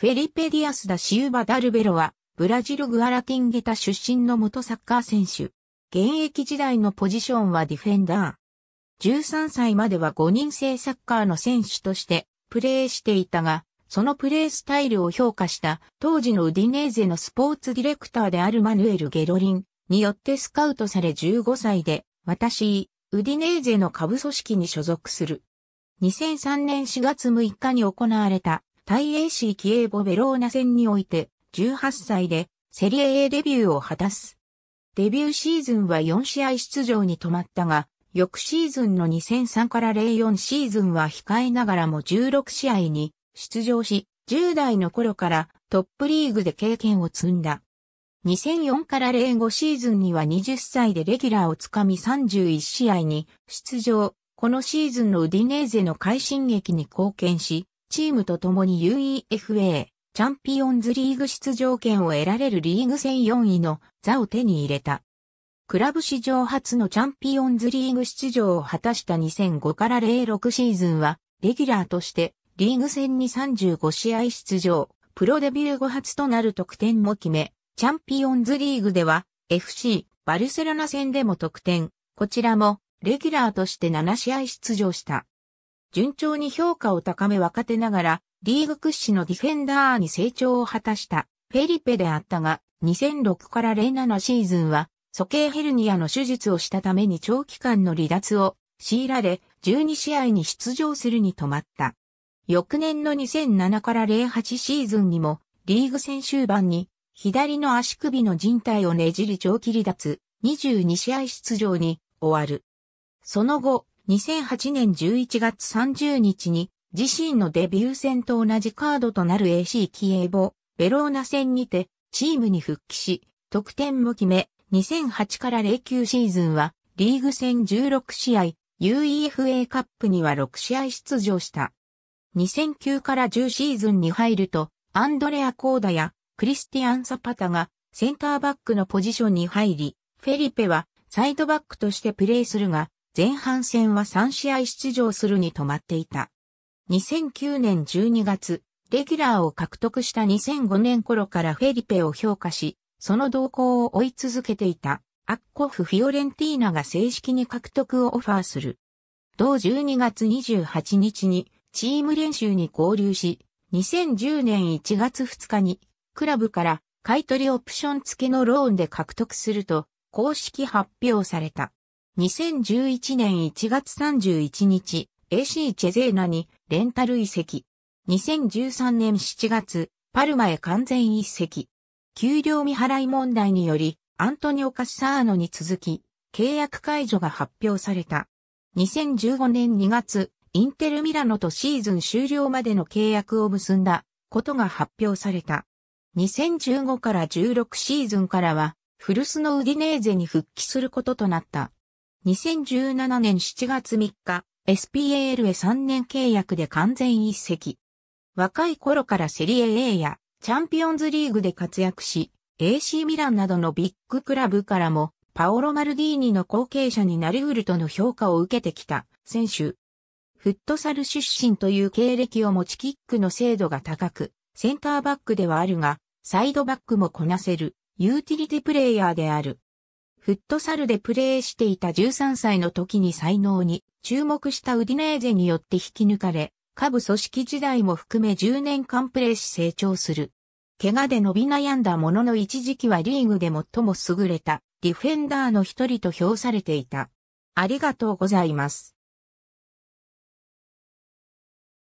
フェリペディアス・ダ・シウバ・ダルベロは、ブラジル・グアラティンゲタ出身の元サッカー選手。現役時代のポジションはディフェンダー。13歳までは5人制サッカーの選手としてプレーしていたが、そのプレースタイルを評価した当時のウディネーゼのスポーツディレクターであるマヌエル・ゲロリンによってスカウトされ15歳で、私、ウディネーゼの下部組織に所属する。2003年4月6日に行われた大シー・キエーボ・ベローナ戦において、18歳でセリエ A デビューを果たす。デビューシーズンは4試合出場に止まったが、翌シーズンの2003から04シーズンは控えながらも16試合に出場し、10代の頃からトップリーグで経験を積んだ。2004から05シーズンには20歳でレギュラーをつかみ31試合に出場。このシーズンのウディネーゼの快進撃に貢献し、チームと共に UEFA チャンピオンズリーグ出場権を得られるリーグ戦4位の座を手に入れた。クラブ史上初のチャンピオンズリーグ出場を果たした2005から06シーズンは、レギュラーとしてリーグ戦に35試合出場、プロデビュー後初となる得点も決め、チャンピオンズリーグでは FC バルセロナ戦でも得点、こちらもレギュラーとして7試合出場した。順調に評価を高め若手ながら、リーグ屈指のディフェンダーに成長を果たしたフェリペであったが、2006から07シーズンは、鼠径ヘルニアの手術をしたために長期間の離脱を強いられ、12試合に出場するに止まった。翌年の2007から08シーズンにも、リーグ戦終盤に、左の足首の靭帯をねじり長期離脱、22試合出場に終わる。その後、2008年11月30日に自身のデビュー戦と同じカードとなる AC キエーボ、ベローナ戦にてチームに復帰し、得点も決め、2008から09シーズンはリーグ戦16試合、UEFA カップには6試合出場した。2009から10シーズンに入ると、アンドレア・コーダやクリスティアン・サパタがセンターバックのポジションに入り、フェリペはサイドバックとしてプレーするが、前半戦は3試合出場するに止まっていた。2009年12月、レギュラーを獲得した2005年頃からフェリペを評価し、その動向を追い続けていた、アッコフ・フィオレンティーナが正式に獲得をオファーする。同12月28日にチーム練習に合流し、2010年1月2日にクラブから買取オプション付きのローンで獲得すると公式発表された。2011年1月31日、AC チェゼーナにレンタル移籍。2013年7月、パルマへ完全移籍。給料未払い問題により、アントニオ・カッサーノに続き、契約解除が発表された。2015年2月、インテル・ミラノとシーズン終了までの契約を結んだことが発表された。2015から16シーズンからは、古巣のウディネーゼに復帰することとなった。2017年7月3日、SPAL へ3年契約で完全一席。若い頃からセリエ A やチャンピオンズリーグで活躍し、AC ミランなどのビッグクラブからも、パオロ・マルディーニの後継者になりうるとの評価を受けてきた選手。フットサル出身という経歴を持ちキックの精度が高く、センターバックではあるが、サイドバックもこなせる、ユーティリティプレイヤーである。フットサルでプレーしていた13歳の時に才能に注目したウディネーゼによって引き抜かれ、下部組織時代も含め10年間プレーし成長する。怪我で伸び悩んだものの一時期はリーグで最も優れたディフェンダーの一人と評されていた。ありがとうございます。